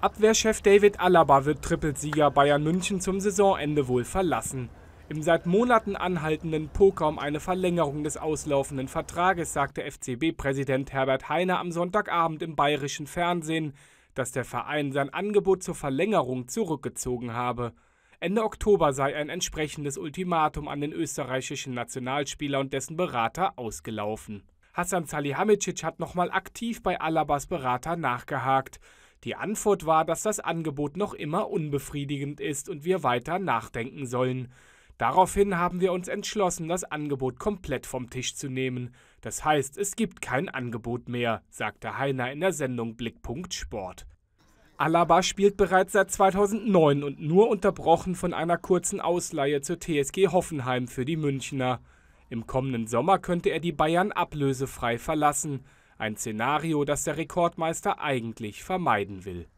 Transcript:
Abwehrchef David Alaba wird Trippelsieger Bayern München zum Saisonende wohl verlassen. Im seit Monaten anhaltenden Poker um eine Verlängerung des auslaufenden Vertrages sagte FCB-Präsident Herbert Heiner am Sonntagabend im bayerischen Fernsehen, dass der Verein sein Angebot zur Verlängerung zurückgezogen habe. Ende Oktober sei ein entsprechendes Ultimatum an den österreichischen Nationalspieler und dessen Berater ausgelaufen. Hassan Salihamidzic hat nochmal aktiv bei Alabas Berater nachgehakt die Antwort war, dass das Angebot noch immer unbefriedigend ist und wir weiter nachdenken sollen. Daraufhin haben wir uns entschlossen, das Angebot komplett vom Tisch zu nehmen. Das heißt, es gibt kein Angebot mehr, sagte Heiner in der Sendung Blickpunkt Sport. Alaba spielt bereits seit 2009 und nur unterbrochen von einer kurzen Ausleihe zur TSG Hoffenheim für die Münchner. Im kommenden Sommer könnte er die Bayern ablösefrei verlassen. Ein Szenario, das der Rekordmeister eigentlich vermeiden will.